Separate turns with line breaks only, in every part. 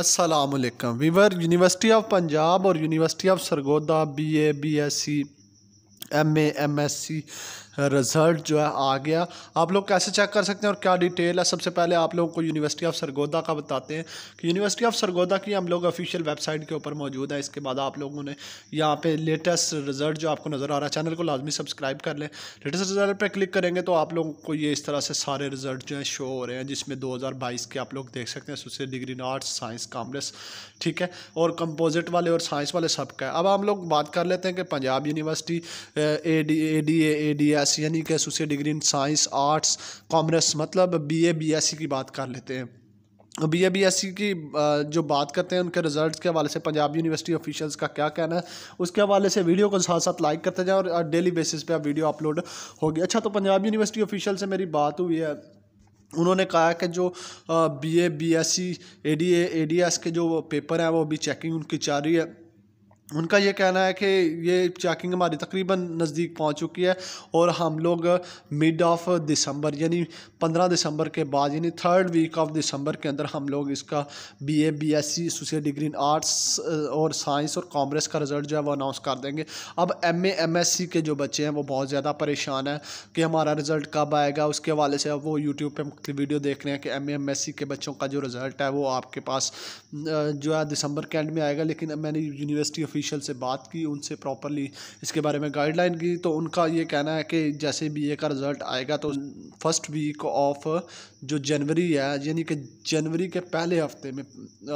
असलकम Weaver university of Punjab और university of Sargodha B A B S C M A M S C result जो है आ गया आप लोग कैसे चेक कर सकते हैं और क्या डिटेल है सबसे पहले आप लोगों को यूनिवर्सिटी ऑफ सरगोदा का बताते हैं कि यूनिवर्सिटी ऑफ सरगोदा की हम लोग ऑफिशियल वेबसाइट के ऊपर मौजूद है इसके बाद आप लोगों ने यहाँ पे लेटेस्ट रिज़ल्ट जो आपको नज़र आ रहा है चैनल को लाजमी सब्सक्राइब कर लें लेटेस्ट रिज़ल्ट पर क्लिक करेंगे तो आप लोगों को ये इस तरह से सारे रिज़ल्ट जो हैं शो हो रहे हैं जिसमें दो हज़ार बाईस के आप लोग देख सकते हैं उससे डिग्री आर्ट्स साइंस कॉमर्स ठीक है और कंपोजिट वाले और साइंस वाले सब का है अब हम लोग बात कर लेते हैं कि Punjab university A D A D A D S यानी कि सुसे degree in science arts commerce मतलब B A B S C की बात कर लेते हैं B A B S C की जो बात करते हैं उनके रिजल्ट्स के हवाले से पंजाब यूनिवर्सिटी ऑफिशियल्स का क्या कहना है उसके हवाले से वीडियो को साथ साथ लाइक करते जाएँ और डेली बेसिस पे आप वीडियो अपलोड होगी अच्छा तो पंजाब यूनिवर्सिटी ऑफिशियल से मेरी बात हुई है उन्होंने कहा कि जो B A B S C A D A D S के जो पेपर हैं वो अभी चेकिंग उनकी चल रही है उनका ये कहना है कि ये चैकिंग हमारी तकरीबन नज़दीक पहुंच चुकी है और हम लोग मिड ऑफ दिसंबर यानी पंद्रह दिसंबर के बाद यानी थर्ड वीक ऑफ दिसंबर के अंदर हम लोग इसका B A B S C degree in arts और साइंस और कॉमर्स का रिज़ल्ट जो है वो अनाउंस कर देंगे अब M A M S C के जो बच्चे हैं वो बहुत ज़्यादा परेशान हैं कि हमारा रिज़ल्ट कब आएगा उसके हवाले से वो यूट्यूब पर मुख्त वीडियो देख रहे हैं कि एम एम एस सी के बच्चों का जो रिज़ल्ट है वो आपके पास जो है दिसंबर के एंड में आएगा लेकिन मैंने यूनिवर्सिटी ऑफ ऑफिशियल से बात की उनसे प्रॉपरली इसके बारे में गाइडलाइन की तो उनका ये कहना है कि जैसे बी ए का रिज़ल्ट आएगा तो फर्स्ट वीक ऑफ जो जनवरी है यानी कि जनवरी के पहले हफ्ते में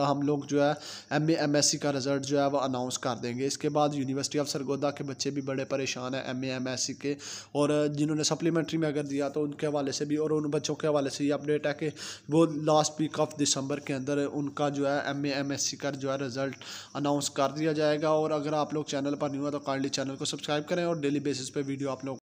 हम लोग जो है एम एम एस सी का रिज़ल्ट जो है वो अनाउंस कर देंगे इसके बाद यूनिवर्सिटी ऑफ सरगोदा के बच्चे भी बड़े परेशान हैं एम एम एस सी के और जिन्होंने सप्लीमेंट्री में अगर दिया तो उनके हवाले से भी और उन बच्चों के हवाले से ये अपडेट है कि वो लास्ट वीक ऑफ दिसंबर के अंदर उनका जो है एम एम एस सी का जो है रिज़ल्ट अनाउंस कर दिया जाएगा और अगर आप लोग चैनल पर नहीं हुआ तो कार्डली चैनल को सब्सक्राइब करें और डेली बेसिस पर वीडियो आप लोग